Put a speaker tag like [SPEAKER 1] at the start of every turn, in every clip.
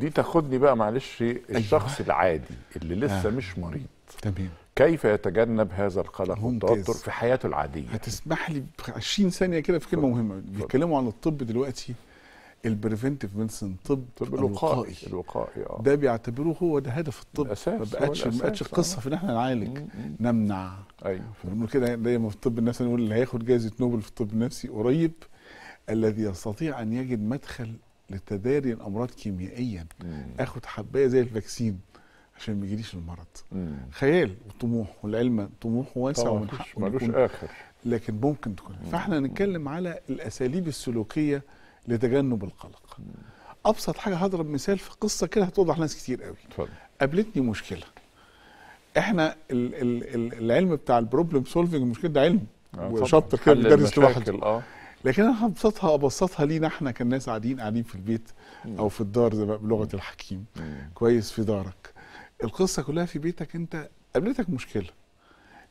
[SPEAKER 1] دي تاخدني بقى معلش أيوة. الشخص أيوة. العادي اللي لسه آه. مش مريض تمام كيف يتجنب هذا القلق والتوتر في حياته العاديه هتسمح لي ب 20 ثانيه كده في كلمه طب. مهمه بيتكلموا عن الطب دلوقتي البريفنتيف ميديسن طب, طب الوقائي الوقائي اه ده بيعتبروه هو ده هدف الطب ما بقتش ما بقتش آه. قصه في ان احنا نعالج نمنع ايوه كده دايما في الطب النفسي نقول اللي هياخد جائزه نوبل في الطب النفسي قريب الذي يستطيع ان يجد مدخل لتداري الامراض كيميائيا مم. اخد حبايه زي الفاكسين عشان ما يجيليش المرض مم. خيال وطموح والعلم طموح واسع ومن حقه ملوش اخر لكن ممكن تكون مم. فاحنا هنتكلم على الاساليب السلوكيه لتجنب القلق مم. ابسط حاجه هضرب مثال في قصه كده هتوضح ناس كتير قوي اتفضل قابلتني مشكله احنا الـ الـ العلم بتاع البروبلم سولفنج المشكله ده علم آه، وشاطر كده بيدرس لوحده لكن انا هبسطها ابسطها لينا احنا كناس قاعدين قاعدين في البيت او في الدار زي بلغه الحكيم كويس في دارك القصه كلها في بيتك انت قابلتك مشكله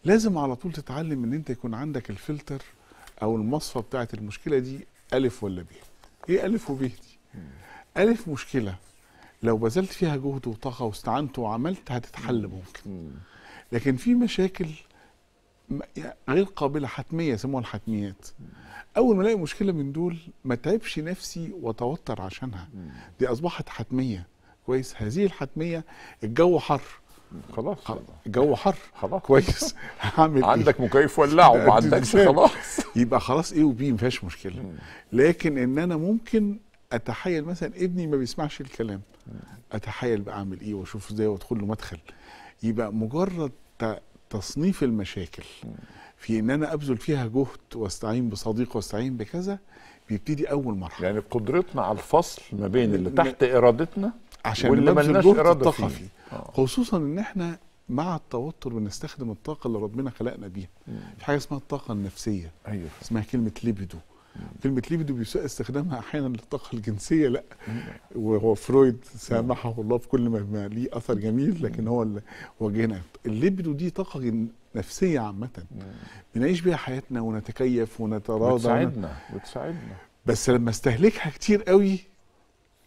[SPEAKER 1] لازم على طول تتعلم ان انت يكون عندك الفلتر او المصفى بتاعه المشكله دي الف ولا ب ايه الف وب دي الف مشكله لو بذلت فيها جهد وطاقه واستعنت وعملت هتتحل ممكن لكن في مشاكل غير قابله حتميه يسموها الحتميات اول ما الاقي مشكله من دول ما تعبش نفسي واتوتر عشانها دي اصبحت حتميه كويس هذه الحتميه الجو حر خلاص الجو حر خلاص كويس هعمل إيه؟ عندك إيه؟ مكيف ولعه ما عندكش خلاص يبقى خلاص ايه وبي ما فيهاش مشكله لكن ان انا ممكن اتحايل مثلا ابني ما بيسمعش الكلام اتحايل بقى اعمل ايه واشوف ازاي وادخل له مدخل يبقى مجرد تصنيف المشاكل في ان انا ابذل فيها جهد واستعين بصديق واستعين بكذا بيبتدي اول مرحله يعني قدرتنا على الفصل ما بين اللي تحت ارادتنا عشان واللي ملناش اراده فيه, فيه. آه. خصوصا ان احنا مع التوتر بنستخدم الطاقه اللي ربنا خلقنا بيها في حاجه اسمها الطاقه النفسيه أيوة. اسمها كلمه ليبيدو كلمه ليبيدو بيساء استخدامها احيانا للطاقه الجنسيه لا وهو فرويد سامحه الله في كل ما ليه اثر جميل لكن هو اللي وجهنا الليبيدو دي طاقه نفسيه عامه بنعيش بيها حياتنا ونتكيف ونتراضى وتساعدنا وتساعدنا بس لما استهلكها كتير قوي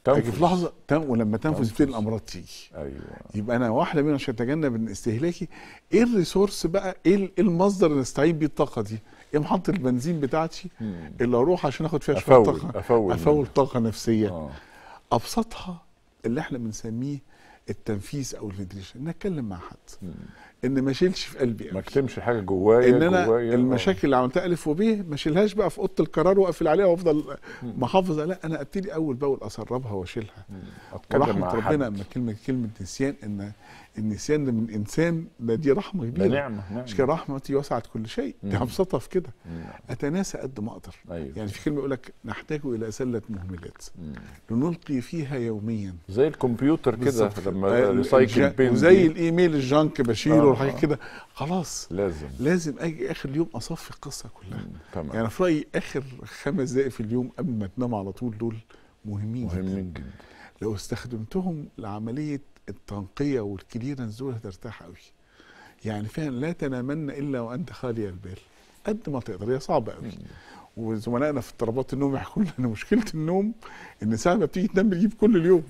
[SPEAKER 1] تنفذ في لحظه تم ولما تنفذ كتير الامراض تيجي ايوه يبقى انا واحده منهم عشان اتجنب ان استهلاكي ايه الريسورس بقى ايه, إيه المصدر اللي استعين بيه الطاقه دي؟ ايه محطه البنزين بتاعتي اللي اروح عشان اخد فيها شويه طاقه افول افول طاقه نفسيه آه. ابسطها اللي احنا بنسميه التنفيذ او إن أتكلم مع حد مم. ان ما اشيلش في قلبي يعني. ما اكتمش حاجه جوايا ان انا جوايا آه. المشاكل اللي عملتها الف وبيه ما اشيلهاش بقى في اوضه القرار واقفل عليها وافضل محافظ لا انا ابتدي اول باول اسربها واشيلها رحمه ربنا اما كلمه كلمه نسيان ان النسيان من انسان ده دي رحمه كبيره ده نعمه نعمه مش رحمتي وسعت كل شيء دي ابسطها في كده اتناسى قد ما اقدر أيوة. يعني في كلمه يقول لك نحتاج الى سله مهملات لنلقي فيها يوميا زي الكمبيوتر كده لما ريسايكل آه، زي الايميل الجانك بشيله آه. وحاجات آه. كده خلاص لازم لازم اجي اخر اليوم اصفي القصه كلها تمام يعني في رايي اخر خمس دقائق في اليوم قبل ما تنام على طول دول مهمين مهمين جدا لو استخدمتهم لعمليه التنقيه والكليرنس دول هترتاح قوي يعني فعلا لا تنامن الا وانت خالي البال قد ما تقدر هي صعبه قوي وزملائنا في اضطرابات النوم يحكوا لنا مشكله النوم ان ساعه ما بتيجي تنام بتجيب كل اليوم